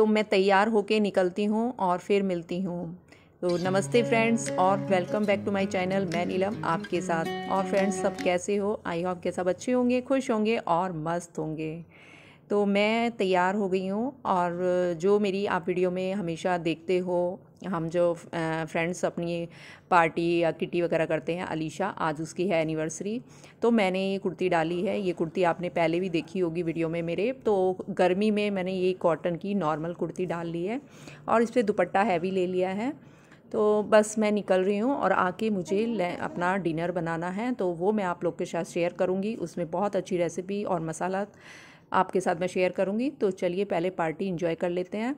तो मैं तैयार होके निकलती हूँ और फिर मिलती हूँ तो नमस्ते फ्रेंड्स और welcome back to my channel मैं नीलम आपके साथ और फ्रेंड्स सब कैसे हो आई होप के सब अच्छे होंगे खुश होंगे और मस्त होंगे तो मैं तैयार हो गई हूँ और जो मेरी आप वीडियो में हमेशा देखते हो हम जो फ्रेंड्स अपनी पार्टी या किटी वगैरह करते हैं अलीशा आज उसकी है एनिवर्सरी तो मैंने ये कुर्ती डाली है ये कुर्ती आपने पहले भी देखी होगी वीडियो में मेरे तो गर्मी में मैंने ये कॉटन की नॉर्मल कुर्ती डाल ली है और इस पर दुपट्टा हैवी ले लिया है तो बस मैं निकल रही हूँ और आके मुझे अपना डिनर बनाना है तो वो मैं आप लोग के साथ शेयर करूँगी उसमें बहुत अच्छी रेसिपी और मसाला आपके साथ मैं शेयर करूँगी तो चलिए पहले पार्टी इन्जॉय कर लेते हैं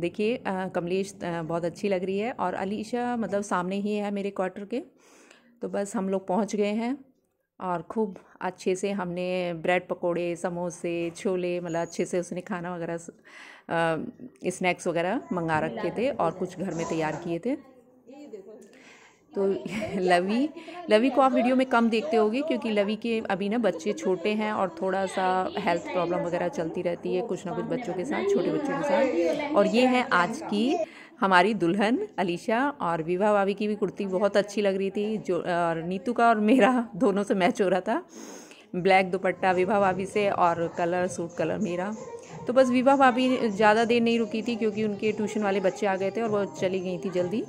देखिए कमलेश बहुत अच्छी लग रही है और अलीशा मतलब सामने ही है मेरे क्वार्टर के तो बस हम लोग पहुंच गए हैं और खूब अच्छे से हमने ब्रेड पकोड़े समोसे छोले मतलब अच्छे से उसने खाना वगैरह स्नैक्स वगैरह मंगा रखे थे और कुछ घर में तैयार किए थे तो लवी लवी को आप वीडियो में कम देखते होगे क्योंकि लवी के अभी ना बच्चे छोटे हैं और थोड़ा सा हेल्थ प्रॉब्लम वगैरह चलती रहती है कुछ ना कुछ बच्चों के साथ छोटे बच्चों के साथ और ये है आज की हमारी दुल्हन अलीशा और विवाह भाभी की भी कुर्ती बहुत अच्छी लग रही थी जो और नीतू का और मेरा दोनों से मैच हो रहा था ब्लैक दुपट्टा विवाह भाभी से और कलर सूट कलर मेरा तो बस विवाह भाभी ज़्यादा देर नहीं रुकी थी क्योंकि उनके ट्यूशन वाले बच्चे आ गए थे और वो चली गई थी जल्दी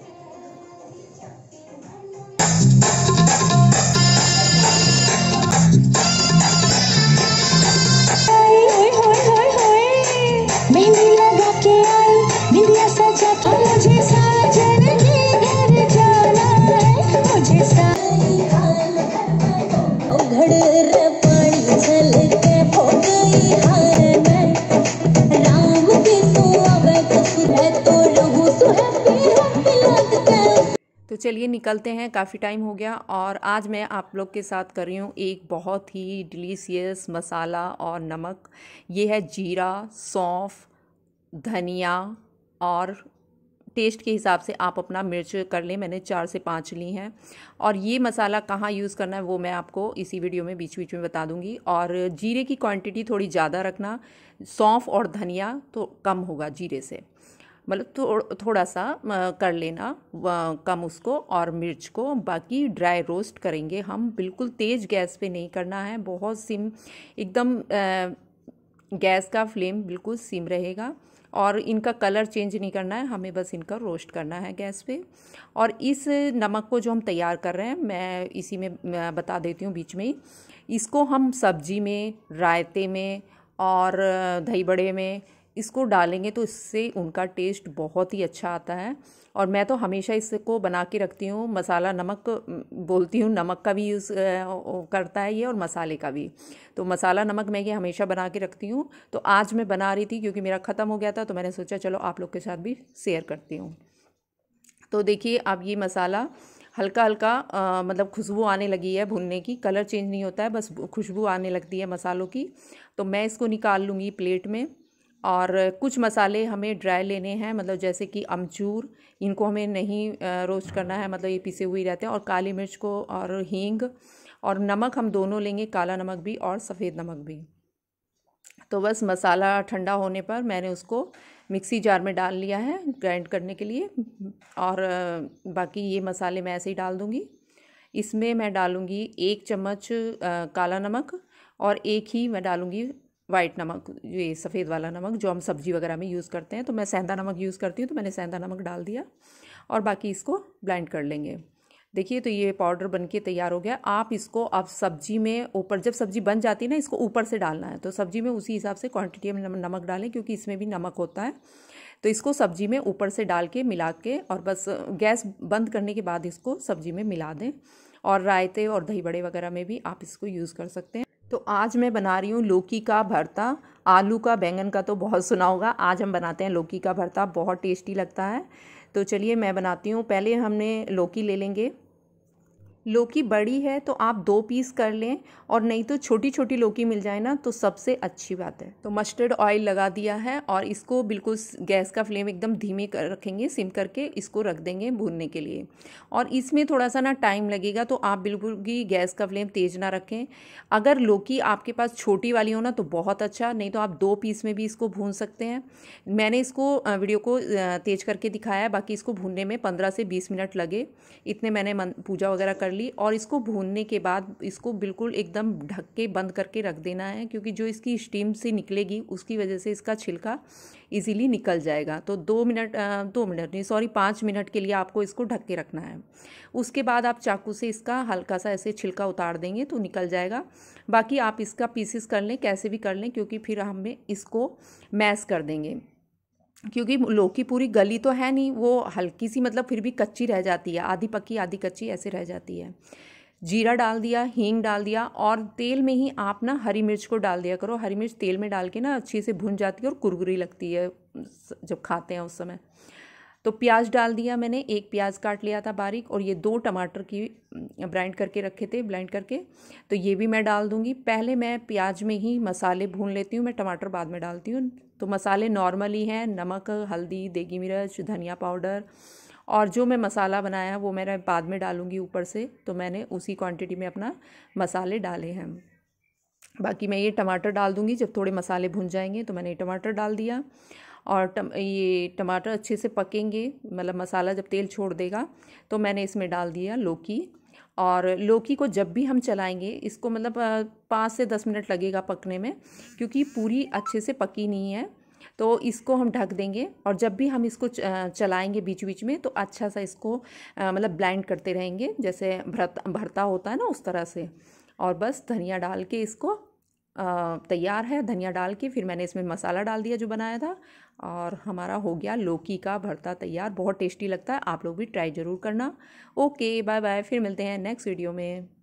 चलिए निकलते हैं काफ़ी टाइम हो गया और आज मैं आप लोग के साथ कर रही हूँ एक बहुत ही डिलीशियस मसाला और नमक ये है जीरा सौंफ धनिया और टेस्ट के हिसाब से आप अपना मिर्च कर लें मैंने चार से पाँच ली हैं और ये मसाला कहाँ यूज़ करना है वो मैं आपको इसी वीडियो में बीच बीच में बता दूंगी और जीरे की क्वांटिटी थोड़ी ज़्यादा रखना सौंफ और धनिया तो कम होगा जीरे से मतलब थो, तो थोड़ा सा कर लेना कम उसको और मिर्च को बाकी ड्राई रोस्ट करेंगे हम बिल्कुल तेज़ गैस पे नहीं करना है बहुत सिम एकदम गैस का फ्लेम बिल्कुल सिम रहेगा और इनका कलर चेंज नहीं करना है हमें बस इनका रोस्ट करना है गैस पे और इस नमक को जो हम तैयार कर रहे हैं मैं इसी में बता देती हूँ बीच में ही इसको हम सब्जी में रायते में और दही बड़े में इसको डालेंगे तो इससे उनका टेस्ट बहुत ही अच्छा आता है और मैं तो हमेशा इसको बना के रखती हूँ मसाला नमक बोलती हूँ नमक का भी यूज़ करता है ये और मसाले का भी तो मसाला नमक मैं ये हमेशा बना के रखती हूँ तो आज मैं बना रही थी क्योंकि मेरा ख़त्म हो गया था तो मैंने सोचा चलो आप लोग के साथ भी शेयर करती हूँ तो देखिए अब ये मसाला हल्का हल्का आ, मतलब खुशबू आने लगी है भुनने की कलर चेंज नहीं होता है बस खुशबू आने लगती है मसालों की तो मैं इसको निकाल लूँगी प्लेट में और कुछ मसाले हमें ड्राई लेने हैं मतलब जैसे कि अमचूर इनको हमें नहीं रोस्ट करना है मतलब ये पिसे हुए रहते हैं और काली मिर्च को और हींग और नमक हम दोनों लेंगे काला नमक भी और सफ़ेद नमक भी तो बस मसाला ठंडा होने पर मैंने उसको मिक्सी जार में डाल लिया है ग्राइंड करने के लिए और बाकी ये मसाले मैं ऐसे ही डाल दूँगी इसमें मैं डालूँगी एक चम्मच काला नमक और एक ही मैं डालूँगी वाइट नमक ये सफ़ेद वाला नमक जो हम सब्ज़ी वगैरह में यूज़ करते हैं तो मैं सेंधा नमक यूज़ करती हूँ तो मैंने सेंधा नमक डाल दिया और बाकी इसको ब्लेंड कर लेंगे देखिए तो ये पाउडर बन के तैयार हो गया आप इसको अब सब्जी में ऊपर जब सब्जी बन जाती है ना इसको ऊपर से डालना है तो सब्जी में उसी हिसाब से क्वांटिटी में नमक डालें क्योंकि इसमें भी नमक होता है तो इसको सब्जी में ऊपर से डाल के मिला के और बस गैस बंद करने के बाद इसको सब्जी में मिला दें और रायते और दही बड़े वगैरह में भी आप इसको यूज़ कर सकते हैं तो आज मैं बना रही हूँ लौकी का भरता आलू का बैंगन का तो बहुत सुना होगा आज हम बनाते हैं लौकी का भरता बहुत टेस्टी लगता है तो चलिए मैं बनाती हूँ पहले हमने लौकी ले लेंगे लौकी बड़ी है तो आप दो पीस कर लें और नहीं तो छोटी छोटी लौकी मिल जाए ना तो सबसे अच्छी बात है तो मस्टर्ड ऑयल लगा दिया है और इसको बिल्कुल गैस का फ्लेम एकदम धीमे कर रखेंगे सिम करके इसको रख देंगे भूनने के लिए और इसमें थोड़ा सा ना टाइम लगेगा तो आप बिल्कुल भी गैस का फ्लेम तेज ना रखें अगर लौकी आपके पास छोटी वाली हो ना तो बहुत अच्छा नहीं तो आप दो पीस में भी इसको भून सकते हैं मैंने इसको वीडियो को तेज करके दिखाया बाकी इसको भूनने में पंद्रह से बीस मिनट लगे इतने मैंने पूजा वगैरह कर ली और इसको भूनने के बाद इसको बिल्कुल एकदम ढक के बंद करके रख देना है क्योंकि जो इसकी स्टीम से निकलेगी उसकी वजह से इसका छिलका इजीली निकल जाएगा तो दो मिनट दो मिनट नहीं सॉरी पाँच मिनट के लिए आपको इसको ढक के रखना है उसके बाद आप चाकू से इसका हल्का सा ऐसे छिलका उतार देंगे तो निकल जाएगा बाकी आप इसका पीसेस कर लें कैसे भी कर लें क्योंकि फिर हमें इसको मैस कर देंगे क्योंकि लौकी पूरी गली तो है नहीं वो हल्की सी मतलब फिर भी कच्ची रह जाती है आधी पक्की आधी कच्ची ऐसे रह जाती है जीरा डाल दिया हींग डाल दिया और तेल में ही आप ना हरी मिर्च को डाल दिया करो हरी मिर्च तेल में डाल के ना अच्छे से भुन जाती है और कुरकुरी लगती है जब खाते हैं उस समय तो प्याज डाल दिया मैंने एक प्याज काट लिया था बारीक और ये दो टमाटर की ब्राइंड करके रखे थे ब्लाइंड करके तो ये भी मैं डाल दूँगी पहले मैं प्याज में ही मसाले भून लेती हूँ मैं टमाटर बाद में डालती हूँ तो मसाले नॉर्मली हैं नमक हल्दी देगी मिर्च धनिया पाउडर और जो मैं मसाला बनाया वो मैं बाद में डालूँगी ऊपर से तो मैंने उसी क्वांटिटी में अपना मसाले डाले हैं बाकी मैं ये टमाटर डाल दूँगी जब थोड़े मसाले भुन जाएंगे तो मैंने ये टमाटर डाल दिया और टम ये टमाटर अच्छे से पकेंगे मतलब मसाला जब तेल छोड़ देगा तो मैंने इसमें डाल दिया लौकी और लौकी को जब भी हम चलाएंगे इसको मतलब पाँच से दस मिनट लगेगा पकने में क्योंकि पूरी अच्छे से पकी नहीं है तो इसको हम ढक देंगे और जब भी हम इसको चलाएंगे बीच बीच में तो अच्छा सा इसको मतलब ब्लेंड करते रहेंगे जैसे भरता भरता होता है ना उस तरह से और बस धनिया डाल के इसको तैयार है धनिया डाल के फिर मैंने इसमें मसाला डाल दिया जो बनाया था और हमारा हो गया लौकी का भरता तैयार बहुत टेस्टी लगता है आप लोग भी ट्राई ज़रूर करना ओके बाय बाय फिर मिलते हैं नेक्स्ट वीडियो में